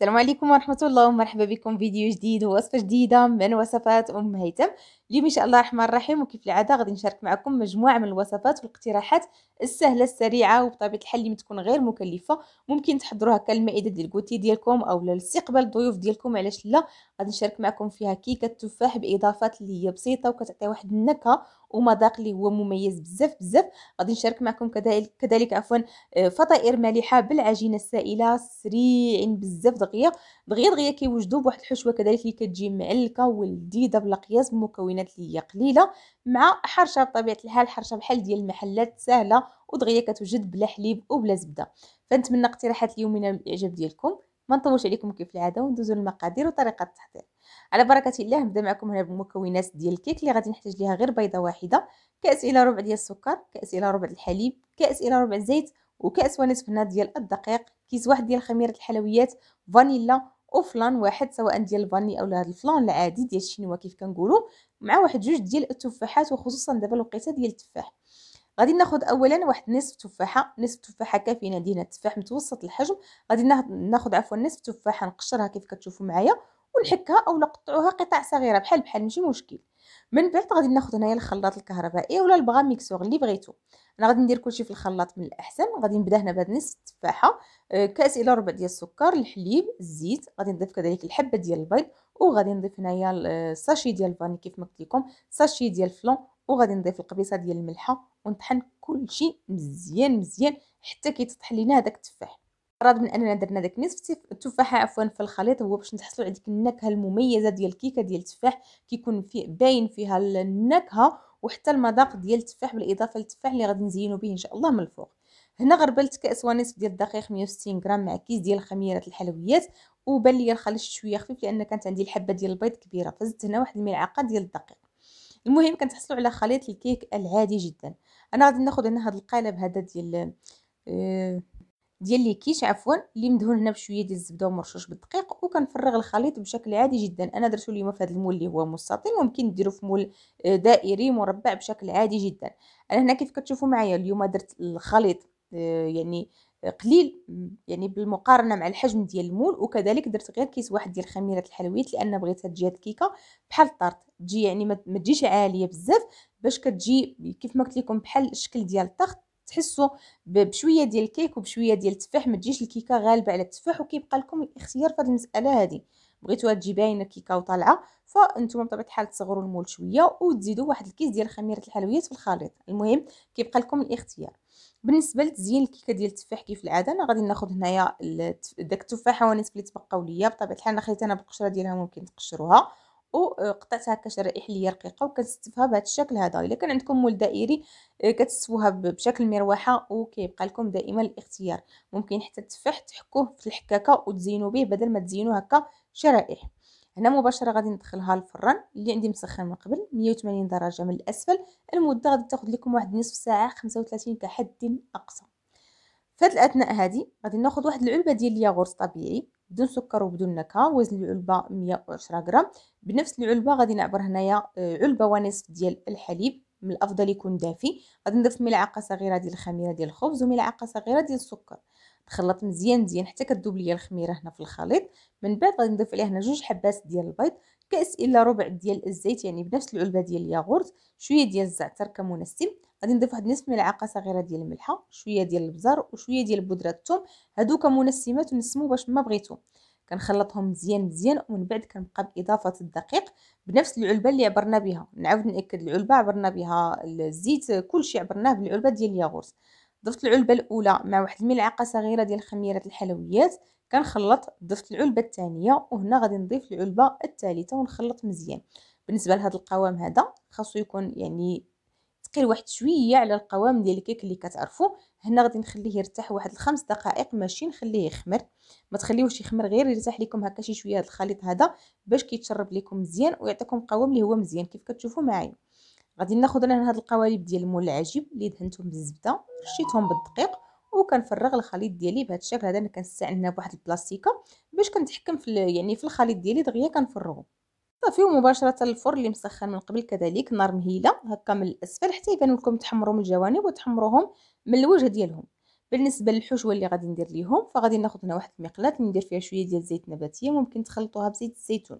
السلام عليكم ورحمة الله ومرحبا بكم فيديو جديد ووصفة جديدة من وصفات أم هيثم اليوم ان شاء الله الرحمن الرحيم وكيف العاده غادي نشارك معكم مجموعه من الوصفات والاقتراحات السهله السريعه وبطبيعه الحال اللي تكون غير مكلفه ممكن تحضروها كالمائده ديال الكوتي ديالكم او لاستقبال الضيوف ديالكم علاش لا غادي نشارك معكم فيها كيكه التفاح باضافات اللي هي بسيطه وكتعطي واحد النكهه ومذاق اللي هو مميز بزاف بزاف غادي نشارك معكم كذلك كذلك عفوا آه، فطائر مالحه بالعجينه السائله سريعين بزاف دغيا دغيا دغيا كيوجدوا بواحد الحشوه كذلك اللي كتجي معلكه ولذيذه بلا قياس البينات اللي هي قليله مع حرشه بطبيعه الحال حرشه بحال ديال المحلات سهله ودغيا كتوجد بلا حليب وبلا زبده فنتمنى اقتراحات اليوم من الاعجاب ديالكم ما نطولش عليكم كيف العاده وندوزو للمقادير وطريقه التحضير على بركه الله نبدا معكم هنا بالمكونات ديال الكيك اللي غادي نحتاج ليها غير بيضه واحده كاس الى ربع ديال السكر كاس الى ربع الحليب كاس الى ربع الزيت وكاس ونصف هنا ديال الدقيق كيس واحد ديال خميره الحلويات فانيلا وفلان واحد سواء ديال الفاني او هذا الفلان العادي ديال الشينوا كيف كنقولوا مع واحد جوج ديال التفاحات وخصوصا دابا الوقيته ديال التفاح غادي ناخذ اولا واحد نصف تفاحه نصف تفاحه كافينا دينا التفاح متوسط الحجم غادي ناخذ عفوا نصف تفاحه نقشرها كيف كتشوفوا معايا ونحكها او نقطعوها قطع صغيره بحال بحال ماشي مشكل من بعد غادي ناخذ هنايا الخلاط الكهربائي ولا البغا ميكسور اللي بغيتو انا غادي ندير كلشي في الخلاط من الاحسن غادي نبدا هنا بهاد نص التفاحه آه، كاس الى ربع ديال السكر الحليب الزيت غادي نضيف كذلك الحبه ديال البيض وغادي نضيف هنايا الساشي آه، ديال الفاني كيف ما قلت لكم ساشي ديال الفلون وغادي نضيف القبيصه ديال الملحه ونطحن كلشي مزيان مزيان حتى كيتطحن لينا هذاك التفاح غرض من اننا درنا داك نصف التفاح عفوا في الخليط هو باش نتحصلوا على ديك النكهه المميزه ديال الكيكه ديال التفاح كيكون فيه باين فيها النكهه وحتى المذاق ديال التفاح بالاضافه للتفاح اللي غادي نزينو به ان شاء الله من الفوق هنا غربلت كاس ونصف ديال الدقيق 160 غرام مع كيس ديال خميره الحلويات وبان لي الخليط شويه خفيف لان كانت عندي الحبه ديال البيض كبيره فزدت هنا واحد الملعقه ديال الدقيق المهم كنتحصلوا على خليط الكيك العادي جدا انا غادي ناخذ هنا هذا القالب هذا ديال اه ديال لي كيش عفوا اللي مدهون هنا بشويه ديال الزبده ومرشوش بالدقيق وكنفرغ الخليط بشكل عادي جدا انا درتو اليوم في هذا المول اللي هو مستطيل ممكن ديرو في مول آه، دائري مربع بشكل عادي جدا انا هنا كيف كتشوفوا معايا اليوم درت الخليط آه، يعني قليل يعني بالمقارنه مع الحجم ديال المول وكذلك درت غير كيس واحد ديال خميره الحلويات لان بغيتها تجي هاد الكيكه بحال الطارت تجي يعني ما تجيش عاليه بزاف باش كتجي كيف ما قلت لكم بحال الشكل ديال الطخط تحسوا بشويه ديال الكيك وبشويه ديال التفاح ما تجيش الكيكه غالبه على التفاح وكيبقى لكم الاختيار في هذه المساله هذه بغيتوها تجي باينه الكيكه وطالعه فانتم بطبيعه الحال تصغروا المول شويه وتزيدوا واحد الكيس ديال خميره الحلويات في الخليط المهم كيبقى لكم الاختيار بالنسبه لتزيين الكيكه ديال التفاح كيف العاده انا غادي ناخذ هنايا داك التفاحه ونسبلي تبقاو ليا بطبيعه الحال انا خليت انا بالقشره ديالها ممكن تقشروها آه، هكا شرائح اللي رقيقه وكنستفها بهذا الشكل هذا الا كان عندكم مول دائري آه، كتستفوها بشكل مروحه وكيبقى لكم دائما الاختيار ممكن حتى التفاح تحكوه في الحكاكه وتزينوا به بدل ما تزينوا هكا شرائح هنا مباشره غادي ندخلها الفران اللي عندي مسخن من قبل 180 درجه من الاسفل المده غادي تاخذ لكم واحد نصف ساعه 35 كحد اقصى في الاثناء هذه غادي ناخذ واحد العلبه ديال الياغورت طبيعي بدون سكر وبدون نكهه وزن العلبه 110 غرام بنفس العلبه غادي نعبر هنايا آه، علبه ونصف ديال الحليب من الافضل يكون دافي غادي نضيف ملعقه صغيره ديال الخميره ديال الخبز وملعقه صغيره ديال السكر نخلط مزيان مزيان حتى كدوب ليا الخميره هنا في الخليط من بعد غادي نضيف عليه هنا جوج حبات ديال البيض كاس الا ربع ديال الزيت يعني بنفس العلبه ديال الياغورت شويه ديال الزعتر كمنسم غادي نضيف واحد نصف ملعقه صغيره ديال الملحه شويه ديال البزار وشويه ديال بودره الثوم هادو كمنسمات ونسمو باش ما بغيتو كنخلطهم مزيان مزيان ومن بعد كنبقى باضافه الدقيق بنفس العلبه اللي عبرنا بها نعاود ناكد العلبه عبرنا بها الزيت كلشي عبرناه بالعلبه ديال الياغورت ضفت العلبه الاولى مع واحد الملعقه صغيره ديال خميره الحلويات كنخلط ضفت العلبه الثانيه وهنا غادي نضيف العلبه الثالثه ونخلط مزيان بالنسبه لهذا القوام هذا خاصو يكون يعني تقيل واحد شويه على القوام ديال الكيك اللي كتعرفوا هنا غادي نخليه يرتاح واحد الخمس دقائق ماشي نخليه يخمر ما تخليوش يخمر غير يرتاح لكم هكا شي شويه هذا الخليط هذا باش كيتشرب لكم مزيان ويعطيكم قوام اللي هو مزيان كيف كتشوفوا معايا غادي ناخذ انا هاد القوالب ديال المول العجيب اللي دهنتهم بالزبده رشيتهم بالدقيق وكنفرغ الخليط ديالي بهذا الشكل هذا انا كنستعملنا بواحد البلاستيكه باش كنتحكم في يعني في الخليط ديالي دغيا كنفرغو صافي مباشره الفرن اللي مسخن من قبل كذلك نار مهيله هكا من الاسفل حتى يبان لكم تحمروا من الجوانب وتحمروهم من الوجه ديالهم بالنسبه للحشوه اللي غادي ندير ليهم فغادي ناخذ هنا واحد المقلاة ندير فيها شويه ديال زيت نباتيه ممكن تخلطوها بزيت الزيتون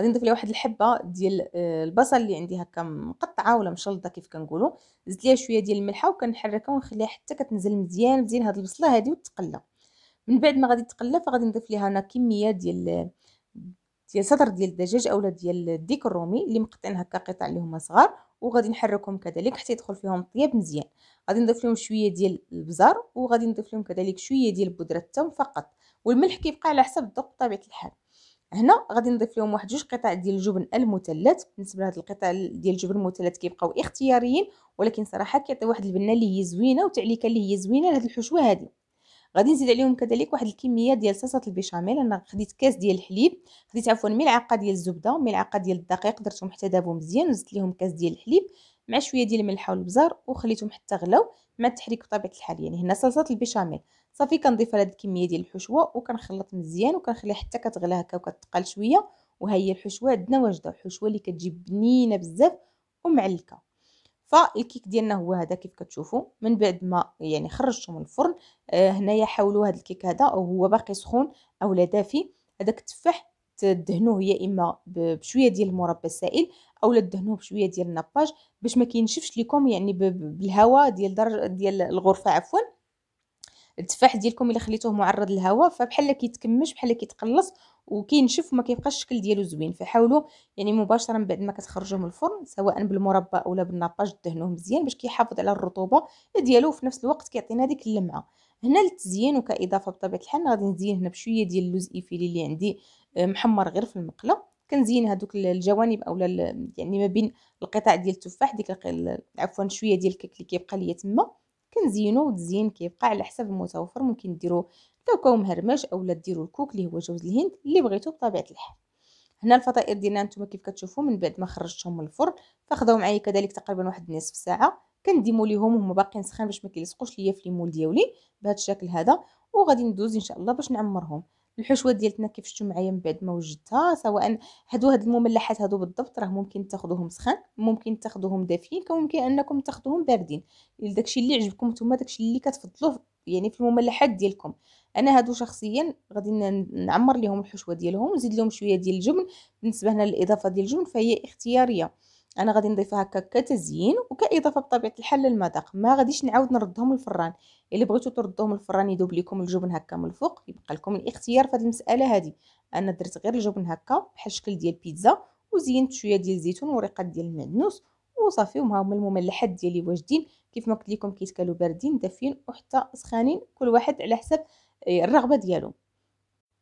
غادي نضيف ليها واحد الحبه ديال آه، البصل اللي عندي هكا مقطعه ولا مشلضه كيف كنقولوا زدت ليها شويه ديال الملحه وكنحركها ونخليها حتى كتنزل مزيان مزيان هاد البصله هادي وتقلى من بعد ما غادي تقلى فغادي نضيف ليها انا كميه ديال آه، ديال صدر ديال الدجاج اولا ديال الديك الرومي اللي مقطعين هكا قطع اللي هما صغار وغادي نحركهم كذلك حتى يدخل فيهم الطياب مزيان غادي نضيف لهم شويه ديال البزار وغادي نضيف لهم كذلك شويه ديال بودره الثوم فقط والملح كيبقى على حسب الذوق بطبيعه الحال هنا غادي نضيف لهم واحد جوج قطع ديال الجبن المثلث بالنسبه لهاد القطع ديال الجبن المثلث كيبقاو اختياريين ولكن صراحه كيعطي واحد البنه اللي هي زوينه وتعليكه اللي هي زوينه لهاد الحشوه هذه غادي نزيد عليهم كذلك واحد الكميه ديال صلصه البيشاميل انا خديت كاس ديال الحليب خديت عفوا ملعقه ديال الزبده وملعقه ديال الدقيق درتهم حتى دابو مزيان وزدت ليهم كاس ديال الحليب مع شويه ديال الملح والبزار وخليتهم حتى غلاو مع التحريك بطبيعه الحال يعني هنا صلصه البيشاميل صافي كنضيف على هاد الكميه ديال الحشوه وكنخلط مزيان وكنخليها حتى كتغلى هكا وكتقال شويه وهي الحشوه عندنا واجده الحشوه اللي كتجي بنينه بزاف ومعلكه فالكيك ديالنا هو هذا كيف كتشوفوا من بعد ما يعني خرجته من الفرن آه هنايا حاولوا هذا الكيك هذا وهو باقي سخون اولا دافي هذاك التفاح تدهنوه يا اما بشويه ديال المربى السائل اولا دهنوه بشويه ديال النباج باش ما كينشفش لكم يعني بالهواء ديال درجه ديال الغرفه عفوا التفاح ديالكم الا خليتوه معرض للهواء فبحال كيتكمش بحال كيتقلص وكينشف وما كيبقاش الشكل ديالو زوين فحاولوا يعني مباشره من بعد ما كتخرجوه من الفرن سواء بالمربى اولا بالناباج دهنوه مزيان باش كيحافظ على الرطوبه ديالو وفي نفس الوقت كيعطينا ديك اللمعه هنا للتزيين وكاضافه بطبيعه الحال غادي نزين هنا بشويه ديال اللوز ايفيلي اللي عندي آه، محمر غير في المقله كنزين هذوك الجوانب اولا يعني ما بين القطع ديال التفاح ديك عفوا شويه ديال الكيك اللي كيبقى ليا تما كنزينو والتزيين كيبقى على حسب المتوفر ممكن ديرو كاكاو مهرمش اولا ديرو الكوك اللي هو جوز الهند اللي بغيتو بطبيعه الحال هنا الفطائر ديالنا نتوما كيف كتشوفوا من بعد ما خرجتهم من الفرن فخداو معايا كذلك تقريبا واحد نصف ساعه كنديمو ليهم وهما باقيين سخان باش ما كيلصقوش ليا في ليمول ديولي بهذا الشكل هذا وغادي ندوز ان شاء الله باش نعمرهم الحشوه ديالتنا كيف شفتوا معايا من بعد ما وجدتها سواء هادو هاد المملحات هادو بالضبط راه ممكن تاخذوهم سخان ممكن تاخذوهم دافيين كممكن انكم تاخذوهم باردين داكشي اللي عجبكم نتوما داكشي اللي كتفضلوه يعني في المملحات ديالكم انا هادو شخصيا غادي نعمر لهم الحشوه ديالهم نزيد لهم شويه ديال الجبن بالنسبه هنا الاضافه ديال الجبن فهي اختياريه انا غادي نضيفها هكا كتزيين وكاضافه بطبيعه الحال للمذاق ما غاديش نعاود نردهم الفران الا بغيتو تردوهم الفران يذوب لكم الجبن هكا من الفوق يبقى لكم الاختيار في هذه المساله هذه انا درت غير الجبن هكا بحال الشكل ديال البيتزا وزينت شويه ديال الزيتون وريقات ديال المعدنوس وصافي وها هما المملحات ديالي واجدين كيف ما قلت لكم كيتكالوا باردين دافيين وحتى سخانين كل واحد على حسب آه، الرغبه ديالو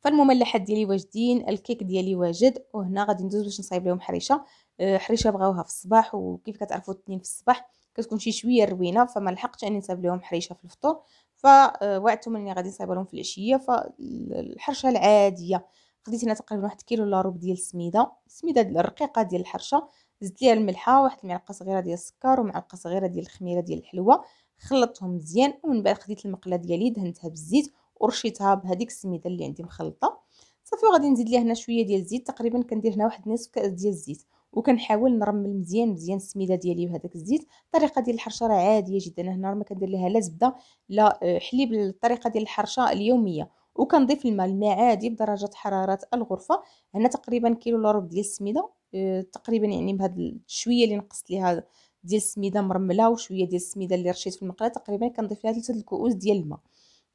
فالمملحات ديالي واجدين الكيك ديالي واجد وهنا غادي ندوز باش نصايب لهم حريشه حريشه بغاوها في الصباح وكيف كتعرفوا الاثنين في الصباح كتكون شي شويه روينه فما لحقتش اني نصايب لهم حريشه في الفطور فوعدتهم آه، اني غادي نصايب لهم في العشيه فالحرشه العاديه خديت هنا تقريبا واحد كيلو لا ربع ديال السميده السميده الرقيقه ديال الحرشه زدت ليها الملحه واحد المعلقه صغيره ديال السكر ومعلقه صغيره ديال الخميره ديال الحلوه خلطتهم مزيان ومن بعد خديت المقله ديالي دهنتها بالزيت ورشيتها بهذيك السميده اللي عندي مخلطه صافي وغادي نزيد ليها هنا شويه ديال الزيت تقريبا كندير هنا واحد نصف كاس ديال الزيت وكنحاول نرمل مزيان مزيان السميده ديالي وهذاك الزيت الطريقه ديال الحرشه راه عاديه جدا هنا ما كندير لها لا زبده لا آه، حليب الطريقه ديال الحرشه اليوميه وكنضيف الماء الماء عادي بدرجه حراره الغرفه هنا تقريبا كيلو لرب ديال السميده آه، تقريبا يعني بهاد شويه اللي نقصت ليها ديال السميده مرمله وشويه ديال السميده اللي رشيت في المقله تقريبا كنضيف لها ثلاثه الكؤوس ديال الماء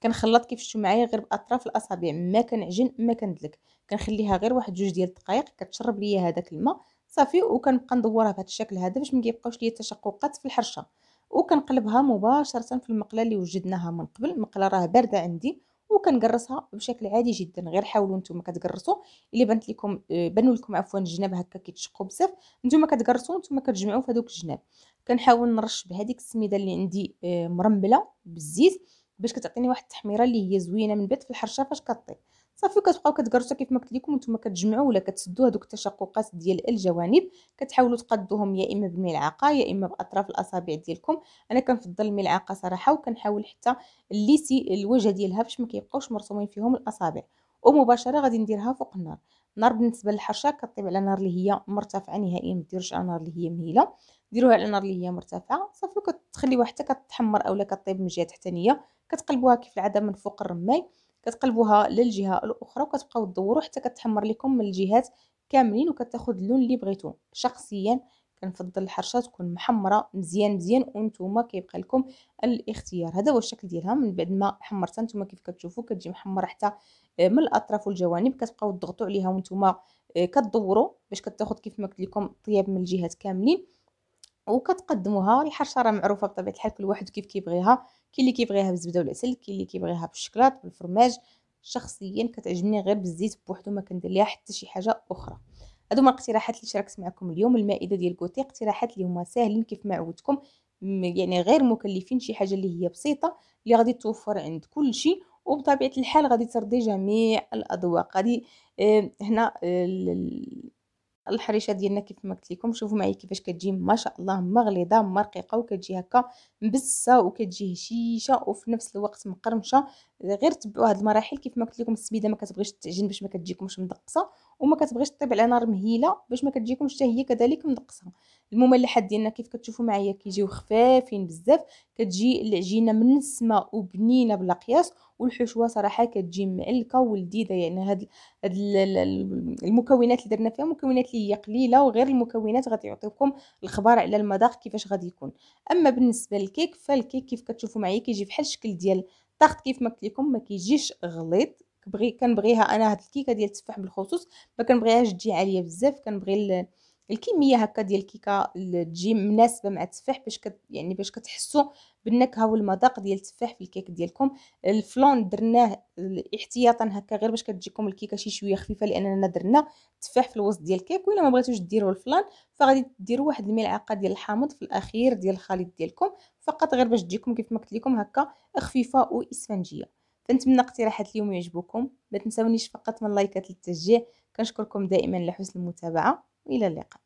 كنخلط كيف شفتوا معايا غير باطراف الاصابع ما كنعجن ما كندلك كنخليها غير واحد جوج ديال الدقائق كتشرب ليا هذاك الماء صافي وكنبقى ندورها بهذا الشكل هذا باش ما كيبقاوش ليا تشققات في الحرشه وكنقلبها مباشره في المقله اللي وجدناها من قبل المقله راه بارده عندي وكنقرصها بشكل عادي جدا غير حاولوا نتوما كتقرصوا الا بانت لكم بانوا لكم عفوا الجناب هكا كيتشقوا بزاف نتوما كتقرصوا نتوما كتجمعوا في هذوك الجناب كنحاول نرش بهذيك السميده اللي عندي آه، مرمله بالزيت باش كتعطيني واحد التحميره اللي هي زوينه من بعد في الحرشه فاش كطيب صافي كتبقاو كتكرسوا كيف ما قلت لكم نتوما كتجمعوا ولا كتسدوا هذوك التشققات ديال الجوانب كتحاولوا تقدوهم يا اما بالملعقه يا اما باطراف الاصابع ديالكم انا كنفضل الملعقه صراحه وكنحاول حتى الليسي الوجه ديالها باش ما كيبقاوش مرسومين فيهم الاصابع ومباشره غادي نديرها فوق النار النار بالنسبه للحرشه كطيب على نار اللي هي مرتفعه نهائيا ما ديروش على نار اللي هي مهيله ديروها على نار اللي هي مرتفعه صافي كتخليوها حتى كتحمر اولا كطيب من جهه تحتانيه كتقلبوها كيف العاده من فوق الرماي كتقلبوها للجهه الاخرى وكتبقاو دورو حتى كتحمر لكم من الجهات كاملين وكتاخد اللون اللي بغيتو شخصيا كنفضل الحرشه تكون محمره مزيان مزيان وانتم كيبقى لكم الاختيار هذا هو الشكل ديالها من بعد ما حمرتها نتوما كيف كتشوفو كتجي محمره حتى من الاطراف والجوانب كتبقاو تضغطو عليها وانتم كتدورو باش كتاخد كيف ما قلت لكم من الجهات كاملين وكتقدموها الحشره راه معروفه بطبيعه الحال كل واحد كيف كيبغيها كاين اللي كيبغيها بالزبده والعسل كاين اللي كيبغيها بالشكلاط بالفرماج شخصيا كتعجبني غير بالزيت بوحدو ما كندير ليها حتى شي حاجه اخرى هادو هما الاقتراحات اللي شاركت معكم اليوم المائده ديال كوتي اقتراحات اللي هما ساهلين كيف ما عودتكم يعني غير مكلفين شي حاجه اللي هي بسيطه اللي غادي توفر عند كل شيء وبطبيعه الحال غادي ترضي جميع الاذواق غادي اه هنا اه الحريشه ديالنا كيف ما قلت لكم شوفوا معايا كيفاش كتجي ما شاء الله مغليظه مرقيقه وكتجي هكا مبسه وكتجي هشيشه وفي نفس الوقت مقرمشه غير تبعوا هاد المراحل كيف ما قلت لكم السبيده ما كتبغيش تعجن باش ما كتجيكمش مدقصه وما كتبغيش طيب على نار مهيله باش ما كتجيكمش حتى هي كذلك مدقصه المملحات ديالنا كيف كتشوفوا معايا كيجيو خفافين بزاف كتجي العجينه منسمه وبنينه بلا قياس والحشوه صراحه كتجي معلكه ولذيذه يعني هاد هاد المكونات اللي درنا فيها مكونات اللي هي قليله وغير المكونات غادي يعطيكم الخبر على المذاق كيفاش غادي يكون اما بالنسبه للكيك فالكيك كيف كتشوفوا معايا كيجي بحال الشكل ديال طاغط كيف ما قلت لكم ما كيجيش غليظ كنبغي كنبغيها انا هاد الكيكه ديال التفاح بالخصوص ما كنبغيهاش تجي عاليه بزاف كنبغي الكميه هكا ديال الكيكه اللي تجي مناسبه مع التفاح باش كت يعني باش كتحسوا بالنكهه والمذاق ديال التفاح في الكيك ديالكم الفلون درناه احتياطا هكا غير باش كتجيكم الكيكه شي شويه خفيفه لاننا درنا التفاح في الوسط ديال الكيك ولا ما بغيتوش ديروا الفلان فغادي ديروا واحد الملعقه ديال الحامض في الاخير ديال الخليط ديالكم فقط غير باش تجيكم كيف ما قلت لكم هكا خفيفه واسفنجيه فنتمنى اقتراحات اليوم يعجبوكم ما تنساونيش فقط من لايكات للتشجيع كنشكركم دائما على حسن المتابعه وإلى اللقاء